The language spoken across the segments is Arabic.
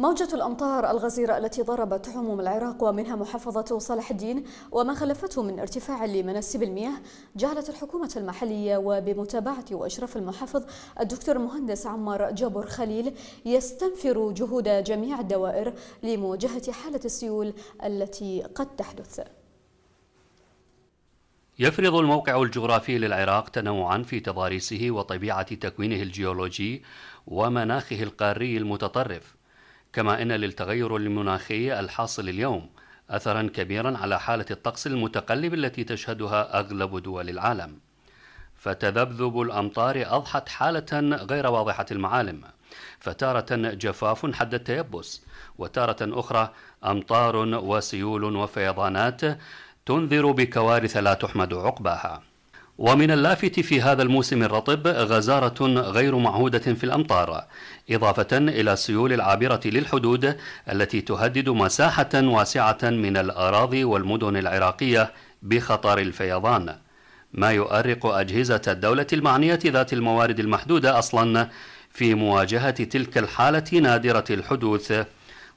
موجة الأمطار الغزيرة التي ضربت عموم العراق ومنها محافظة صلاح الدين وما خلفته من ارتفاع لمناسب المياه جعلت الحكومة المحلية وبمتابعة وإشراف المحافظ الدكتور مهندس عمار جابر خليل يستنفر جهود جميع الدوائر لمواجهة حالة السيول التي قد تحدث يفرض الموقع الجغرافي للعراق تنوعا في تضاريسه وطبيعة تكوينه الجيولوجي ومناخه القاري المتطرف كما أن للتغير المناخي الحاصل اليوم أثرا كبيرا على حالة الطقس المتقلب التي تشهدها أغلب دول العالم فتذبذب الأمطار أضحت حالة غير واضحة المعالم فتارة جفاف حد التيبس وتارة أخرى أمطار وسيول وفيضانات تنذر بكوارث لا تحمد عقباها ومن اللافت في هذا الموسم الرطب غزارة غير معهودة في الأمطار إضافة إلى السيول العابرة للحدود التي تهدد مساحة واسعة من الأراضي والمدن العراقية بخطر الفيضان ما يؤرق أجهزة الدولة المعنية ذات الموارد المحدودة أصلا في مواجهة تلك الحالة نادرة الحدوث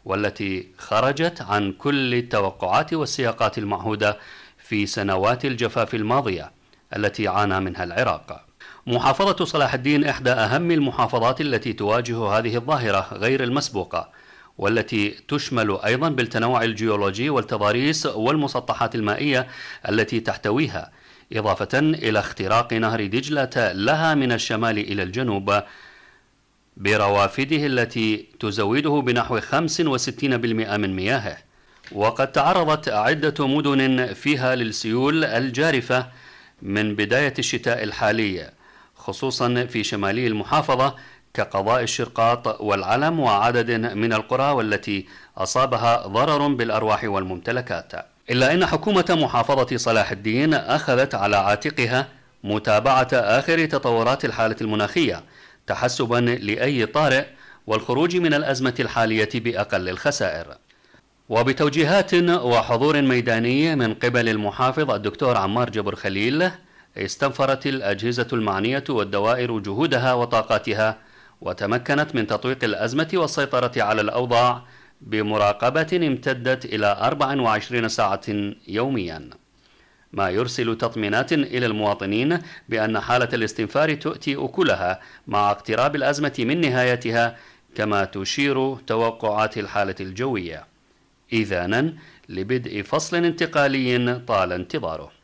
والتي خرجت عن كل التوقعات والسياقات المعهودة في سنوات الجفاف الماضيه التي عانى منها العراق محافظة صلاح الدين إحدى أهم المحافظات التي تواجه هذه الظاهرة غير المسبوقة والتي تشمل أيضا بالتنوع الجيولوجي والتضاريس والمسطحات المائية التي تحتويها إضافة إلى اختراق نهر دجلة لها من الشمال إلى الجنوب بروافده التي تزوده بنحو 65% من مياهه وقد تعرضت عدة مدن فيها للسيول الجارفة من بداية الشتاء الحالية خصوصا في شمالي المحافظة كقضاء الشرقاط والعلم وعدد من القرى والتي أصابها ضرر بالأرواح والممتلكات إلا أن حكومة محافظة صلاح الدين أخذت على عاتقها متابعة آخر تطورات الحالة المناخية تحسبا لأي طارئ والخروج من الأزمة الحالية بأقل الخسائر وبتوجيهات وحضور ميداني من قبل المحافظ الدكتور عمار جبر خليل استنفرت الأجهزة المعنية والدوائر جهودها وطاقاتها وتمكنت من تطويق الأزمة والسيطرة على الأوضاع بمراقبة امتدت إلى 24 ساعة يومياً ما يرسل تطمينات إلى المواطنين بأن حالة الاستنفار تؤتي أكلها مع اقتراب الأزمة من نهايتها كما تشير توقعات الحالة الجوية إذانا لبدء فصل انتقالي طال انتظاره